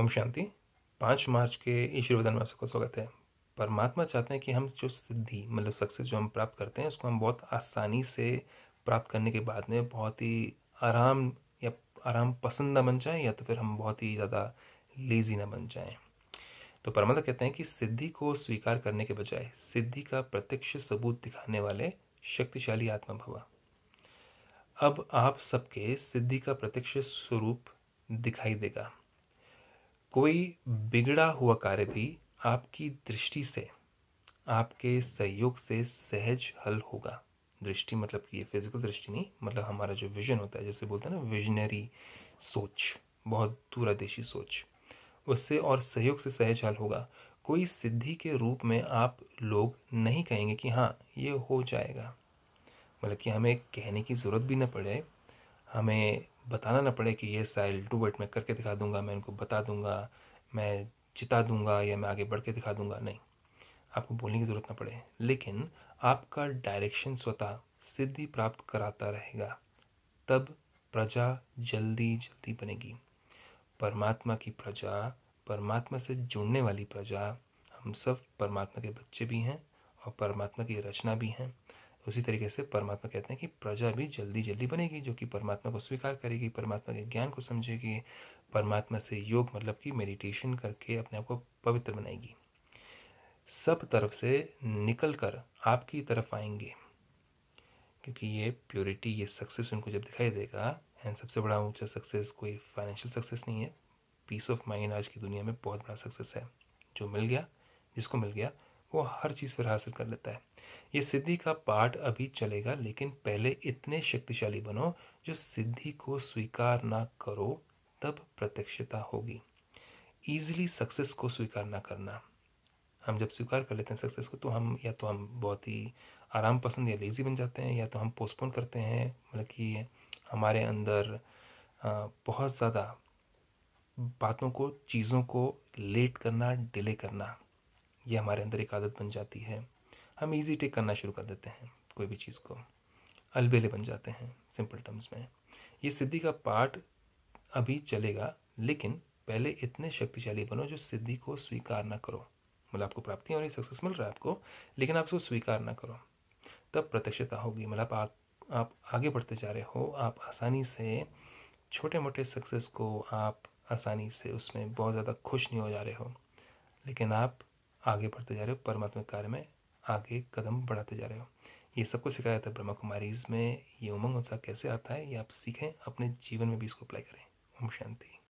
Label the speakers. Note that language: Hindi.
Speaker 1: ओम शांति पाँच मार्च के ईश्वर वदन में आप सबका स्वागत है परमात्मा चाहते हैं कि हम जो सिद्धि मतलब सक्सेस जो हम प्राप्त करते हैं उसको हम बहुत आसानी से प्राप्त करने के बाद में बहुत ही आराम या आराम पसंद ना बन जाए या तो फिर हम बहुत ही ज़्यादा लेज़ी ना बन जाएं तो परमात्मा कहते हैं कि सिद्धि को स्वीकार करने के बजाय सिद्धि का प्रत्यक्ष सबूत दिखाने वाले शक्तिशाली आत्मा भवा अब आप सबके सिद्धि का प्रत्यक्ष स्वरूप दिखाई देगा कोई बिगड़ा हुआ कार्य भी आपकी दृष्टि से आपके सहयोग से सहज हल होगा दृष्टि मतलब कि ये फिजिकल दृष्टि नहीं मतलब हमारा जो विजन होता है जैसे बोलते हैं ना विजनरी सोच बहुत दूरादेशी सोच उससे और सहयोग से सहज हल होगा कोई सिद्धि के रूप में आप लोग नहीं कहेंगे कि हाँ ये हो जाएगा मतलब कि हमें कहने की ज़रूरत भी ना पड़े हमें बताना ना पड़े कि ये साइल डू इट मैं करके दिखा दूंगा मैं इनको बता दूंगा मैं जिता दूंगा या मैं आगे बढ़ के दिखा दूंगा नहीं आपको बोलने की ज़रूरत ना पड़े लेकिन आपका डायरेक्शन स्वतः सिद्धि प्राप्त कराता रहेगा तब प्रजा जल्दी जल्दी बनेगी परमात्मा की प्रजा परमात्मा से जुड़ने वाली प्रजा हम सब परमात्मा के बच्चे भी हैं और परमात्मा की रचना भी हैं उसी तरीके से परमात्मा कहते हैं कि प्रजा भी जल्दी जल्दी बनेगी जो कि परमात्मा को स्वीकार करेगी परमात्मा के ज्ञान को समझेगी परमात्मा से योग मतलब कि मेडिटेशन करके अपने आप को पवित्र बनाएगी सब तरफ से निकल कर आपकी तरफ आएंगे क्योंकि ये प्योरिटी ये सक्सेस उनको जब दिखाई देगा एंड सबसे बड़ा ऊंचा सक्सेस कोई फाइनेंशियल सक्सेस नहीं है पीस ऑफ माइंड आज की दुनिया में बहुत बड़ा सक्सेस है जो मिल गया जिसको मिल गया वो हर चीज़ फिर हासिल कर लेता है ये सिद्धि का पाठ अभी चलेगा लेकिन पहले इतने शक्तिशाली बनो जो सिद्धि को स्वीकार ना करो तब प्रत्यक्षता होगी ईजिली सक्सेस को स्वीकार ना करना हम जब स्वीकार कर लेते हैं सक्सेस को तो हम या तो हम बहुत ही आराम पसंद या लेज़ी बन जाते हैं या तो हम पोस्टपोन करते हैं मतलब कि हमारे अंदर बहुत ज़्यादा बातों को चीज़ों को लेट करना डिले करना ये हमारे अंदर एक आदत बन जाती है हम इजी टेक करना शुरू कर देते हैं कोई भी चीज़ को अलबेले बन जाते हैं सिंपल टर्म्स में ये सिद्धि का पार्ट अभी चलेगा लेकिन पहले इतने शक्तिशाली बनो जो सिद्धि को स्वीकार ना करो मतलब आपको प्राप्ति हो रही सक्सेस मिल रहा है आपको लेकिन आप उसको स्वीकार ना करो तब प्रत्यक्षता होगी मतलब आप आप आगे बढ़ते जा रहे हो आप आसानी से छोटे मोटे सक्सेस को आप आसानी से उसमें बहुत ज़्यादा खुश नहीं हो जा रहे हो लेकिन आप आगे बढ़ते जा रहे हो परमात्मा कार्य में आगे कदम बढ़ाते जा रहे हो ये सबको सिखाया जाता है ब्रह्मा कुमारीज में ये उमंग उत्साह कैसे आता है ये आप सीखें अपने जीवन में भी इसको अप्लाई करें ओम शांति